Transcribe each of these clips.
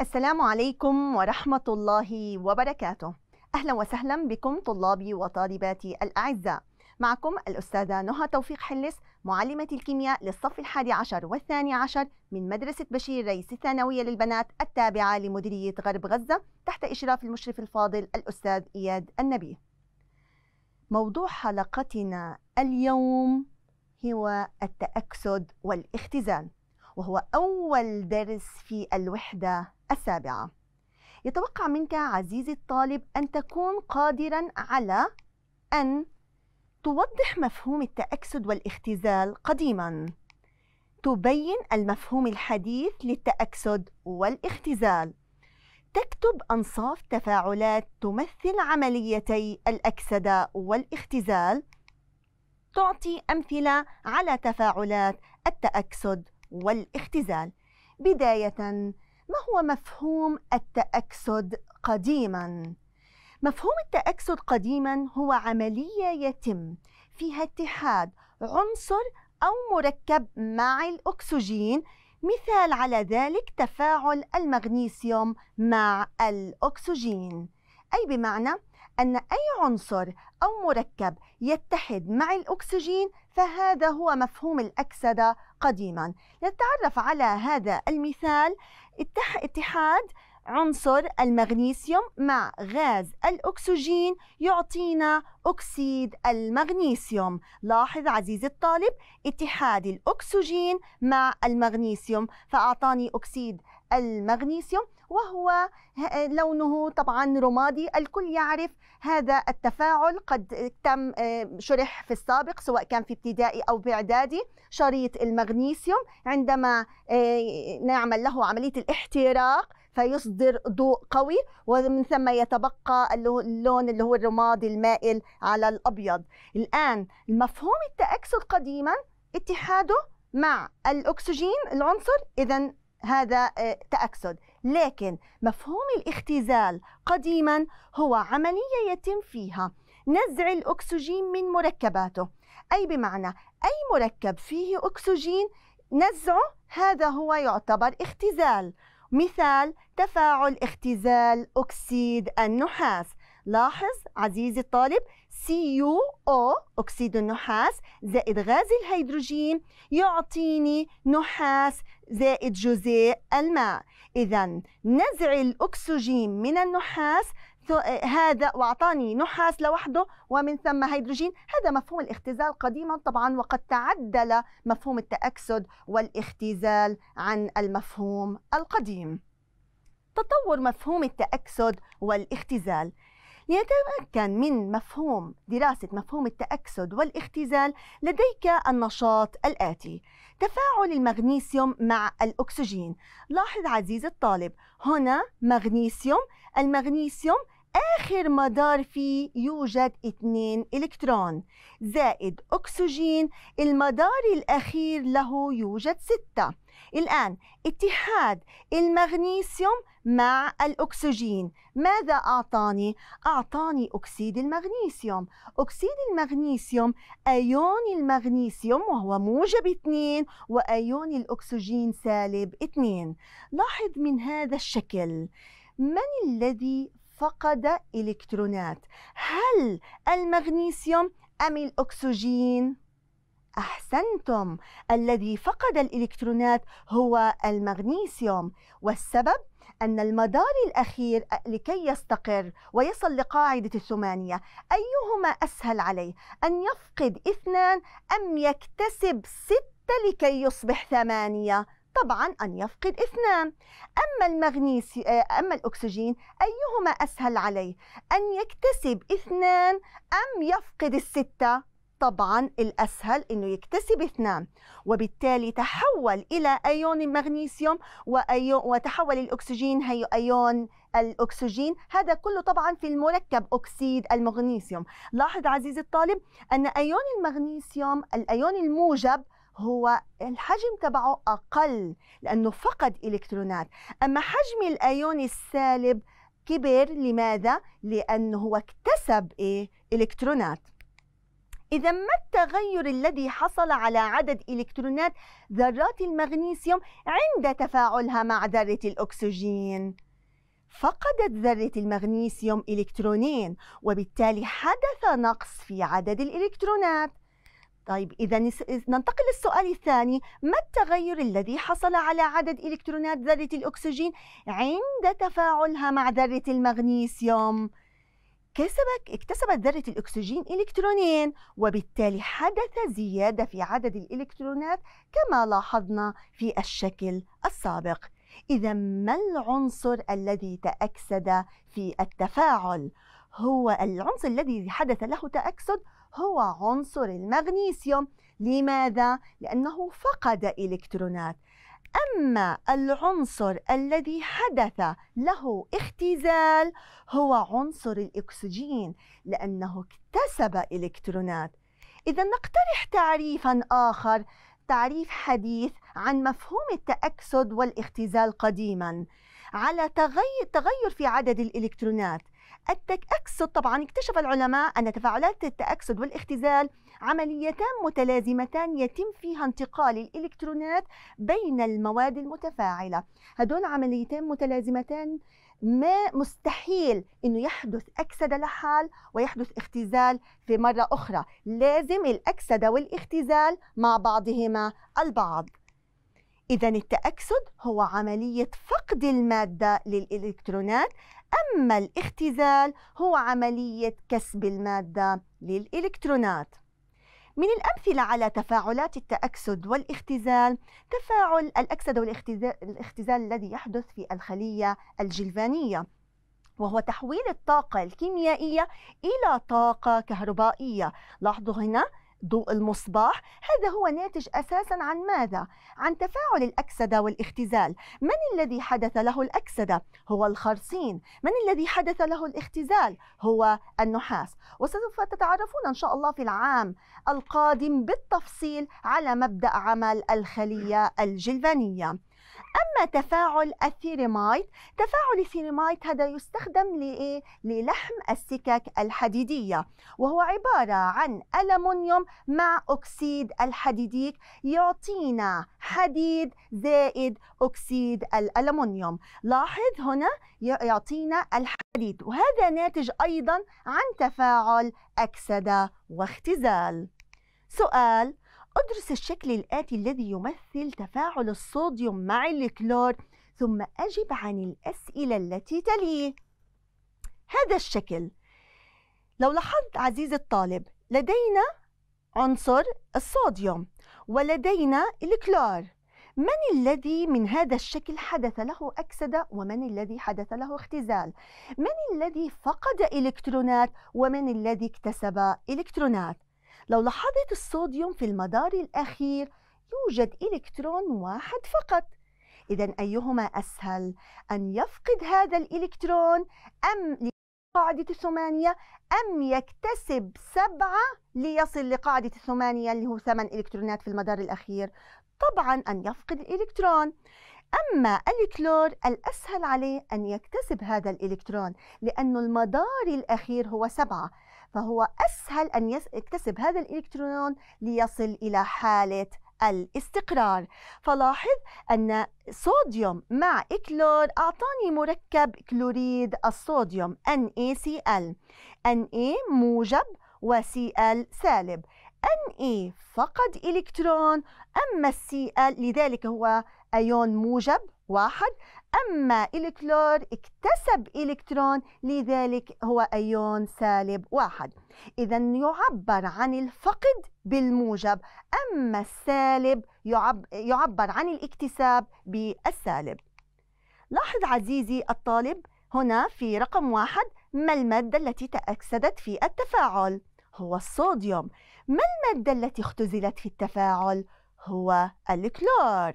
السلام عليكم ورحمة الله وبركاته أهلا وسهلا بكم طلابي وطالباتي الأعزاء معكم الأستاذة نهى توفيق حلس معلمة الكيمياء للصف الحادي عشر والثاني عشر من مدرسة بشير رئيس الثانوية للبنات التابعة لمديرية غرب غزة تحت إشراف المشرف الفاضل الأستاذ إياد النبي موضوع حلقتنا اليوم هو التأكسد والاختزال وهو أول درس في الوحدة السابعة يتوقع منك عزيزي الطالب أن تكون قادرا على أن توضح مفهوم التأكسد والاختزال قديما تبين المفهوم الحديث للتأكسد والاختزال تكتب أنصاف تفاعلات تمثل عمليتي الأكسدة والاختزال تعطي أمثلة على تفاعلات التأكسد والاختزال بداية ما هو مفهوم التأكسد قديما؟ مفهوم التأكسد قديما هو عملية يتم فيها اتحاد عنصر أو مركب مع الأكسجين مثال على ذلك تفاعل المغنيسيوم مع الأكسجين أي بمعنى أن أي عنصر أو مركب يتحد مع الأكسجين فهذا هو مفهوم الأكسدة قديما نتعرف على هذا المثال اتحاد عنصر المغنيسيوم مع غاز الأكسجين يعطينا أكسيد المغنيسيوم لاحظ عزيزي الطالب اتحاد الأكسجين مع المغنيسيوم فأعطاني أكسيد المغنيسيوم وهو لونه طبعا رمادي الكل يعرف هذا التفاعل قد تم آه، شرح في السابق سواء كان في ابتدائي أو بإعدادي شريط المغنيسيوم عندما آه، نعمل له عملية الاحتراق فيصدر ضوء قوي ومن ثم يتبقى اللون اللي هو الرمادي المائل على الأبيض الآن مفهوم التأكسد قديما اتحاده مع الأكسجين العنصر إذا هذا آه، تأكسد لكن مفهوم الاختزال قديما هو عملية يتم فيها نزع الأكسجين من مركباته أي بمعنى أي مركب فيه أكسجين نزعه هذا هو يعتبر اختزال مثال تفاعل اختزال أكسيد النحاس لاحظ عزيزي الطالب CuO أكسيد النحاس زائد غاز الهيدروجين يعطيني نحاس زائد جزيء الماء إذا نزع الأكسجين من النحاس هذا واعطاني نحاس لوحده ومن ثم هيدروجين هذا مفهوم الاختزال قديما طبعا وقد تعدل مفهوم التاكسد والاختزال عن المفهوم القديم تطور مفهوم التاكسد والاختزال ليتمكن من مفهوم دراسة مفهوم التأكسد والاختزال لديك النشاط الآتي تفاعل المغنيسيوم مع الأكسجين لاحظ عزيز الطالب هنا مغنيسيوم المغنيسيوم آخر مدار فيه يوجد اثنين إلكترون زائد أكسجين المدار الأخير له يوجد ستة الآن اتحاد المغنيسيوم مع الأكسجين ماذا أعطاني؟ أعطاني أكسيد المغنيسيوم أكسيد المغنيسيوم أيون المغنيسيوم وهو موجب 2 وأيون الأكسجين سالب 2 لاحظ من هذا الشكل من الذي فقد إلكترونات؟ هل المغنيسيوم أم الأكسجين؟ احسنتم الذي فقد الالكترونات هو المغنيسيوم والسبب أن المدار الأخير لكي يستقر ويصل لقاعدة الثمانية أيهما أسهل عليه أن يفقد اثنان أم يكتسب ستة لكي يصبح ثمانية طبعا أن يفقد اثنان أما المغنيسي أما الأكسجين أيهما أسهل عليه أن يكتسب اثنان أم يفقد الستة طبعا الأسهل أنه يكتسب اثنان وبالتالي تحول إلى أيون المغنيسيوم وأيون وتحول الأكسجين هي أيون الأكسجين هذا كله طبعا في المركب أكسيد المغنيسيوم لاحظ عزيزي الطالب أن أيون المغنيسيوم الأيون الموجب هو الحجم تبعه أقل لأنه فقد إلكترونات أما حجم الأيون السالب كبر لماذا؟ لأنه هو اكتسب إيه؟ إلكترونات إذا ما التغير الذي حصل على عدد إلكترونات ذرات المغنيسيوم عند تفاعلها مع ذرة الأكسجين؟ فقدت ذرة المغنيسيوم إلكترونين وبالتالي حدث نقص في عدد الإلكترونات طيب إذا ننتقل للسؤال الثاني ما التغير الذي حصل على عدد إلكترونات ذرة الأكسجين عند تفاعلها مع ذرة المغنيسيوم؟ كسبك اكتسبت ذرة الأكسجين إلكترونين وبالتالي حدث زيادة في عدد الإلكترونات كما لاحظنا في الشكل السابق إذا ما العنصر الذي تأكسد في التفاعل؟ هو العنصر الذي حدث له تأكسد هو عنصر المغنيسيوم لماذا؟ لأنه فقد إلكترونات أما العنصر الذي حدث له اختزال هو عنصر الأكسجين لأنه اكتسب إلكترونات إذا نقترح تعريفا آخر تعريف حديث عن مفهوم التأكسد والاختزال قديما على تغير, تغير في عدد الإلكترونات التأكسد طبعا اكتشف العلماء أن تفاعلات التأكسد والاختزال عمليتان متلازمتان يتم فيها انتقال الإلكترونات بين المواد المتفاعلة هدول عمليتان متلازمتان ما مستحيل انه يحدث اكسده لحال ويحدث اختزال في مره اخرى لازم الاكسده والاختزال مع بعضهما البعض اذا التاكسد هو عمليه فقد الماده للالكترونات اما الاختزال هو عمليه كسب الماده للالكترونات من الأمثلة على تفاعلات التأكسد والاختزال تفاعل الأكسدة والاختزال الذي يحدث في الخلية الجلفانية وهو تحويل الطاقة الكيميائية إلى طاقة كهربائية لاحظوا هنا ضوء المصباح هذا هو ناتج أساسا عن ماذا؟ عن تفاعل الأكسدة والاختزال من الذي حدث له الأكسدة؟ هو الخرسين من الذي حدث له الاختزال؟ هو النحاس وسوف تتعرفون إن شاء الله في العام القادم بالتفصيل على مبدأ عمل الخلية الجلفانيه اما تفاعل الثيريمايت تفاعل الثيريمايت هذا يستخدم لايه للحم السكك الحديديه وهو عباره عن ألمونيوم مع اكسيد الحديديك يعطينا حديد زائد اكسيد الألمونيوم لاحظ هنا يعطينا الحديد وهذا ناتج ايضا عن تفاعل اكسده واختزال سؤال أدرس الشكل الآتي الذي يمثل تفاعل الصوديوم مع الكلور ثم أجب عن الأسئلة التي تليه هذا الشكل لو لاحظت عزيزي الطالب لدينا عنصر الصوديوم ولدينا الكلور من الذي من هذا الشكل حدث له أكسدة ومن الذي حدث له اختزال من الذي فقد إلكترونات ومن الذي اكتسب إلكترونات لو لاحظت الصوديوم في المدار الأخير يوجد إلكترون واحد فقط إذا أيهما أسهل أن يفقد هذا الإلكترون أم لقاعدة الثمانية أم يكتسب سبعة ليصل لقاعدة الثمانية اللي هو ثمان إلكترونات في المدار الأخير طبعا أن يفقد الإلكترون أما الكلور الأسهل عليه أن يكتسب هذا الإلكترون لأن المدار الأخير هو سبعة فهو أسهل أن يكتسب هذا الإلكترون ليصل إلى حالة الاستقرار فلاحظ أن صوديوم مع إكلور أعطاني مركب كلوريد الصوديوم NaCl Na موجب و Cl سالب Na فقد إلكترون أما Cl لذلك هو أيون موجب واحد أما الكلور اكتسب إلكترون لذلك هو أيون سالب واحد إذا يعبر عن الفقد بالموجب أما السالب يعبر عن الاكتساب بالسالب لاحظ عزيزي الطالب هنا في رقم واحد ما المادة التي تأكسدت في التفاعل؟ هو الصوديوم ما المادة التي اختزلت في التفاعل؟ هو الكلور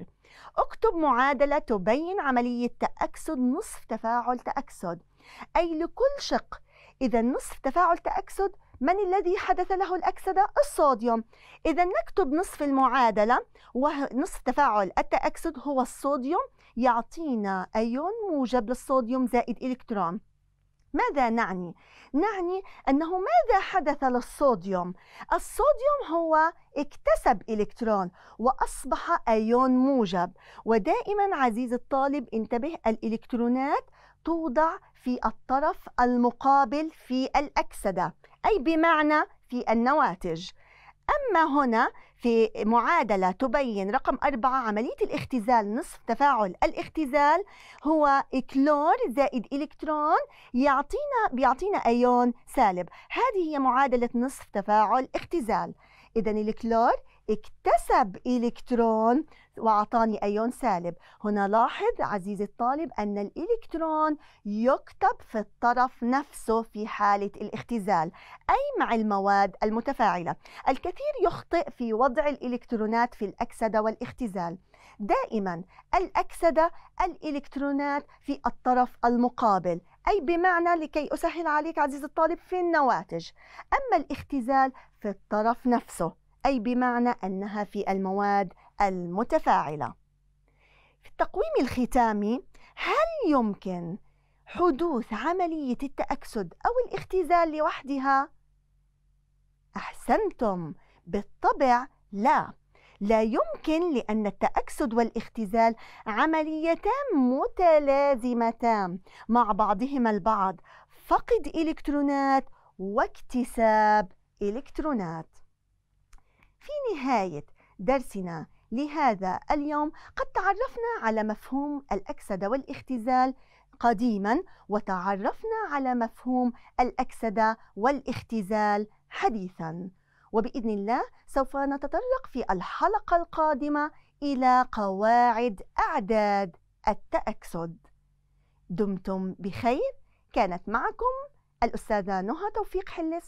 اكتب معادلة تبين عملية تأكسد نصف تفاعل تأكسد أي لكل شق إذا نصف تفاعل تأكسد من الذي حدث له الأكسدة؟ الصوديوم إذا نكتب نصف المعادلة ونصف تفاعل التأكسد هو الصوديوم يعطينا أيون موجب للصوديوم زائد إلكترون ماذا نعني؟ نعني أنه ماذا حدث للصوديوم؟ الصوديوم هو اكتسب إلكترون وأصبح أيون موجب ودائما عزيز الطالب انتبه الإلكترونات توضع في الطرف المقابل في الأكسدة أي بمعنى في النواتج أما هنا في معادلة تبين رقم أربعة عملية الاختزال نصف تفاعل الاختزال هو كلور زائد إلكترون يعطينا بيعطينا أيون سالب هذه هي معادلة نصف تفاعل اختزال إذا الكلور اكتسب إلكترون وأعطاني أيون سالب هنا لاحظ عزيزي الطالب أن الإلكترون يكتب في الطرف نفسه في حالة الاختزال أي مع المواد المتفاعلة الكثير يخطئ في وضع الإلكترونات في الأكسدة والاختزال دائما الأكسدة الإلكترونات في الطرف المقابل أي بمعنى لكي أسهل عليك عزيزي الطالب في النواتج أما الاختزال في الطرف نفسه أي بمعنى أنها في المواد المتفاعلة. في التقويم الختامي هل يمكن حدوث عملية التأكسد أو الاختزال لوحدها؟ أحسنتم بالطبع لا لا يمكن لأن التأكسد والاختزال عمليتان متلازمتان مع بعضهما البعض فقد إلكترونات واكتساب إلكترونات في نهاية درسنا لهذا اليوم قد تعرفنا على مفهوم الأكسدة والاختزال قديما وتعرفنا على مفهوم الأكسدة والاختزال حديثا وبإذن الله سوف نتطرق في الحلقة القادمة إلى قواعد أعداد التأكسد دمتم بخير كانت معكم الأستاذة نهى توفيق حلس